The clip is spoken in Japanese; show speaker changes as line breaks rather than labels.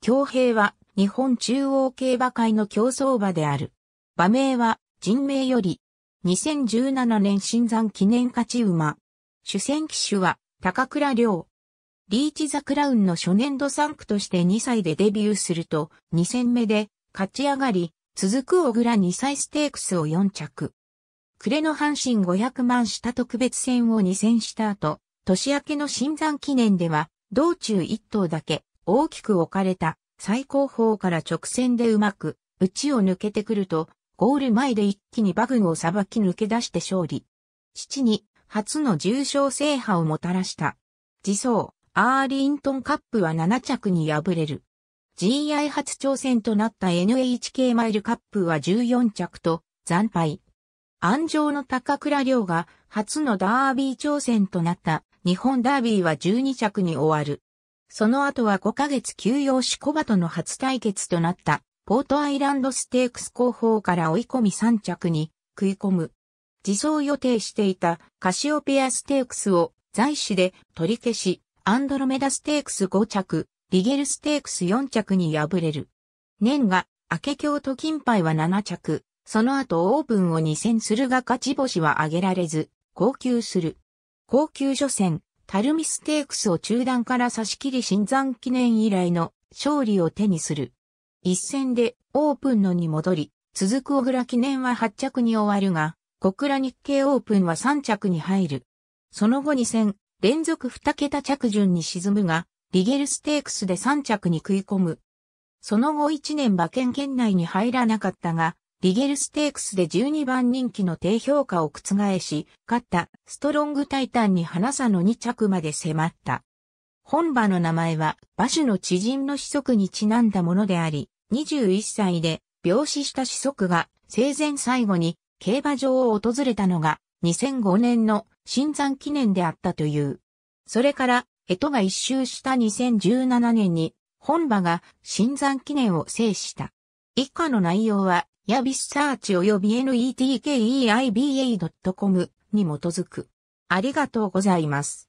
強兵は日本中央競馬会の競走馬である。馬名は人名より2017年新山記念勝ち馬。主戦騎手は高倉良。リーチザクラウンの初年度3区として2歳でデビューすると2戦目で勝ち上がり、続く小倉2歳ステークスを4着。暮れの阪神500万下特別戦を2戦した後、年明けの新山記念では、道中1頭だけ、大きく置かれた最高峰から直線でうまく、内を抜けてくると、ゴール前で一気に馬群をさばき抜け出して勝利。父に初の重賞制覇をもたらした。自走、アーリントンカップは7着に敗れる。GI 初挑戦となった NHK マイルカップは14着と惨敗。安城の高倉亮が初のダービー挑戦となった日本ダービーは12着に終わる。その後は5ヶ月休養しコバとの初対決となった、ポートアイランドステークス後方から追い込み3着に食い込む。自走予定していたカシオペアステークスを在市で取り消し、アンドロメダステークス5着、リゲルステークス4着に敗れる。年が明け京都金牌は7着、その後オーブンを2戦するが勝ち星は挙げられず、高級する。高級初戦、タルミステークスを中断から差し切り新山記念以来の勝利を手にする。一戦でオープンのに戻り、続く小倉記念は8着に終わるが、小倉日経オープンは3着に入る。その後2戦、連続2桁着順に沈むが、リゲルステークスで3着に食い込む。その後1年馬券圏内に入らなかったが、リゲルステークスで12番人気の低評価を覆し、勝ったストロングタイタンに花差の2着まで迫った。本場の名前は、馬主の知人の子息にちなんだものであり、21歳で病死した子息が生前最後に競馬場を訪れたのが2005年の新山記念であったという。それから、江戸が一周した2017年に、本場が新山記念を制した。以下の内容は、ヤビスサーチ及び netkeiba.com に基づく。ありがとうございます。